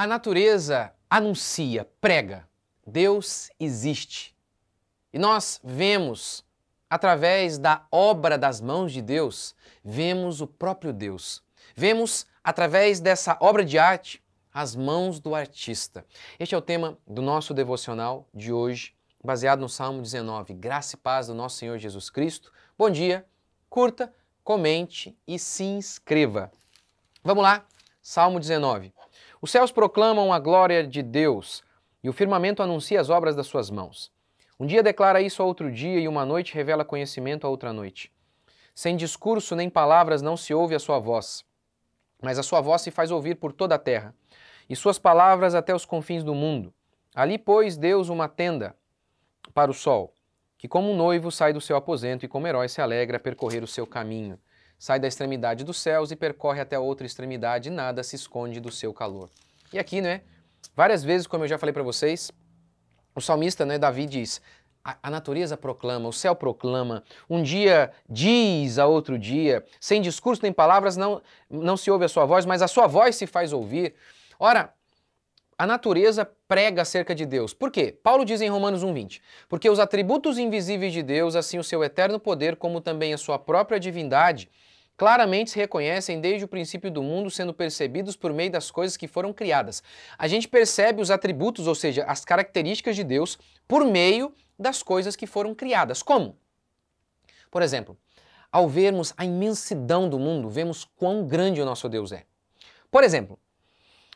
A natureza anuncia, prega, Deus existe. E nós vemos, através da obra das mãos de Deus, vemos o próprio Deus. Vemos, através dessa obra de arte, as mãos do artista. Este é o tema do nosso devocional de hoje, baseado no Salmo 19. Graça e paz do nosso Senhor Jesus Cristo. Bom dia, curta, comente e se inscreva. Vamos lá, Salmo 19. Os céus proclamam a glória de Deus e o firmamento anuncia as obras das suas mãos. Um dia declara isso a outro dia e uma noite revela conhecimento a outra noite. Sem discurso nem palavras não se ouve a sua voz, mas a sua voz se faz ouvir por toda a terra, e suas palavras até os confins do mundo. Ali pôs Deus uma tenda para o sol, que como um noivo sai do seu aposento e como herói se alegra a percorrer o seu caminho sai da extremidade dos céus e percorre até a outra extremidade, e nada se esconde do seu calor. E aqui, né, várias vezes, como eu já falei para vocês, o salmista, né, Davi diz: a, a, natureza proclama, o céu proclama, um dia diz a outro dia, sem discurso nem palavras não, não se ouve a sua voz, mas a sua voz se faz ouvir. Ora, a natureza prega acerca de Deus. Por quê? Paulo diz em Romanos 1,20: Porque os atributos invisíveis de Deus, assim o seu eterno poder, como também a sua própria divindade, claramente se reconhecem desde o princípio do mundo, sendo percebidos por meio das coisas que foram criadas. A gente percebe os atributos, ou seja, as características de Deus, por meio das coisas que foram criadas. Como? Por exemplo, ao vermos a imensidão do mundo, vemos quão grande o nosso Deus é. Por exemplo,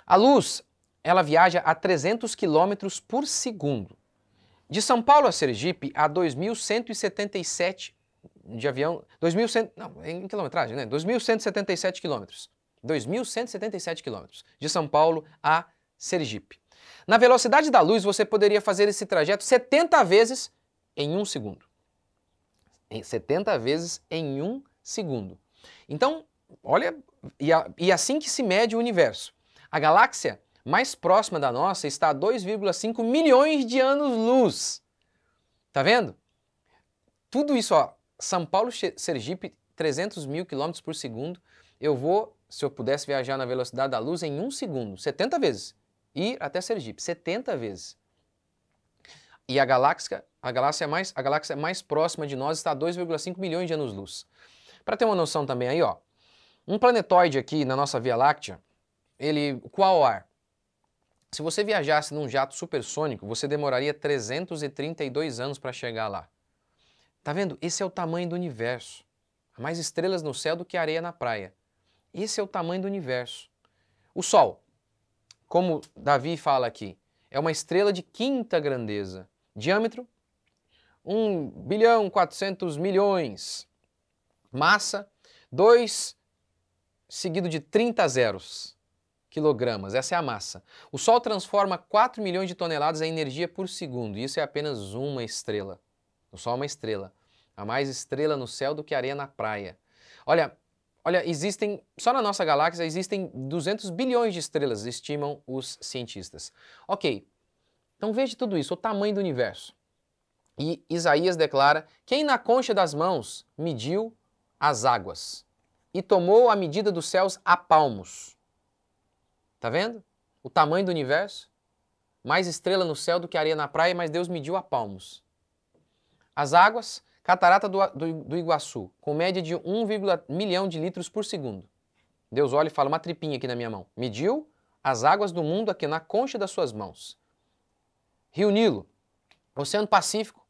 a luz, ela viaja a 300 km por segundo. De São Paulo a Sergipe, a 2.177 de avião, 2.100, não, em quilometragem, né? 2.177 quilômetros. 2.177 quilômetros de São Paulo a Sergipe. Na velocidade da luz, você poderia fazer esse trajeto 70 vezes em um segundo. Em 70 vezes em um segundo. Então, olha, e, a, e assim que se mede o universo. A galáxia mais próxima da nossa está a 2,5 milhões de anos-luz. Tá vendo? Tudo isso, ó, são Paulo-Sergipe, 300 mil quilômetros por segundo. Eu vou, se eu pudesse viajar na velocidade da luz, em um segundo, 70 vezes. Ir até Sergipe, 70 vezes. E a galáxia, a galáxia, é mais, a galáxia mais próxima de nós está a 2,5 milhões de anos-luz. Para ter uma noção também aí, ó, um planetoide aqui na nossa Via Láctea, ele, qual ar? Se você viajasse num jato supersônico, você demoraria 332 anos para chegar lá. Tá vendo? Esse é o tamanho do universo. Há mais estrelas no céu do que areia na praia. Esse é o tamanho do universo. O Sol, como Davi fala aqui, é uma estrela de quinta grandeza. Diâmetro: 1 bilhão 400 milhões. Massa: 2 seguido de 30 zeros quilogramas. Essa é a massa. O Sol transforma 4 milhões de toneladas em energia por segundo. Isso é apenas uma estrela. O Sol é uma estrela. Há mais estrela no céu do que areia na praia. Olha, olha, existem, só na nossa galáxia existem 200 bilhões de estrelas, estimam os cientistas. OK. Então veja tudo isso, o tamanho do universo. E Isaías declara: Quem na concha das mãos mediu as águas e tomou a medida dos céus a palmos. Tá vendo? O tamanho do universo? Mais estrela no céu do que areia na praia, mas Deus mediu a palmos. As águas, catarata do, do, do Iguaçu, com média de 1, milhão de litros por segundo. Deus olha e fala uma tripinha aqui na minha mão. Mediu as águas do mundo aqui na concha das suas mãos. Rio Nilo, Oceano Pacífico.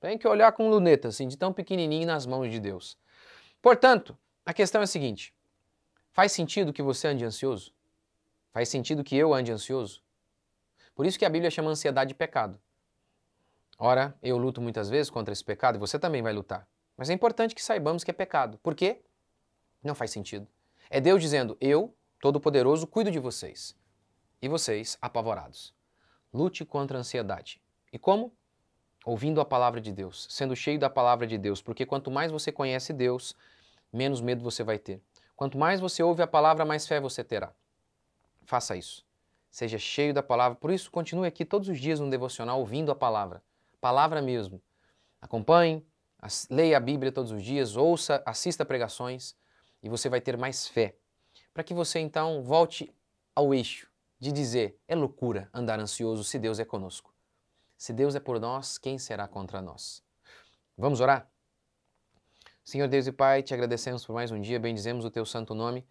Tem que olhar com luneta, assim, de tão pequenininho nas mãos de Deus. Portanto, a questão é a seguinte: faz sentido que você ande ansioso? Faz sentido que eu ande ansioso? Por isso que a Bíblia chama ansiedade de pecado. Ora, eu luto muitas vezes contra esse pecado e você também vai lutar. Mas é importante que saibamos que é pecado. Por quê? Não faz sentido. É Deus dizendo: Eu, Todo-Poderoso, cuido de vocês. E vocês, apavorados. Lute contra a ansiedade. E como? Ouvindo a palavra de Deus, sendo cheio da palavra de Deus, porque quanto mais você conhece Deus, menos medo você vai ter. Quanto mais você ouve a palavra, mais fé você terá. Faça isso. Seja cheio da palavra. Por isso, continue aqui todos os dias no devocional ouvindo a palavra palavra mesmo. Acompanhe, leia a Bíblia todos os dias, ouça, assista pregações e você vai ter mais fé. Para que você então volte ao eixo de dizer: é loucura andar ansioso se Deus é conosco. Se Deus é por nós, quem será contra nós? Vamos orar? Senhor Deus e Pai, te agradecemos por mais um dia, bendizemos o teu santo nome.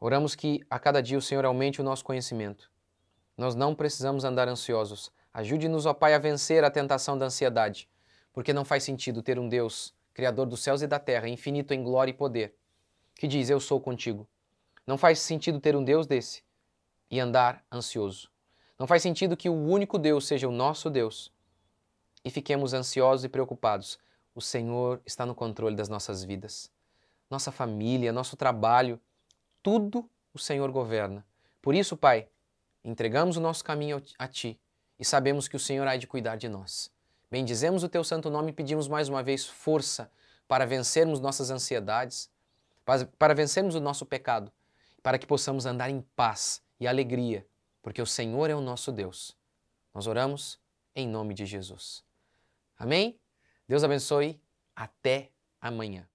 Oramos que a cada dia o Senhor aumente o nosso conhecimento. Nós não precisamos andar ansiosos, Ajude-nos, ó Pai, a vencer a tentação da ansiedade, porque não faz sentido ter um Deus, Criador dos céus e da terra, infinito em glória e poder, que diz: Eu sou contigo. Não faz sentido ter um Deus desse e andar ansioso. Não faz sentido que o único Deus seja o nosso Deus e fiquemos ansiosos e preocupados. O Senhor está no controle das nossas vidas. Nossa família, nosso trabalho, tudo o Senhor governa. Por isso, Pai, entregamos o nosso caminho a Ti e sabemos que o Senhor há de cuidar de nós. Bendizemos o teu santo nome e pedimos mais uma vez força para vencermos nossas ansiedades, para vencermos o nosso pecado, para que possamos andar em paz e alegria, porque o Senhor é o nosso Deus. Nós oramos em nome de Jesus. Amém? Deus abençoe. Até amanhã.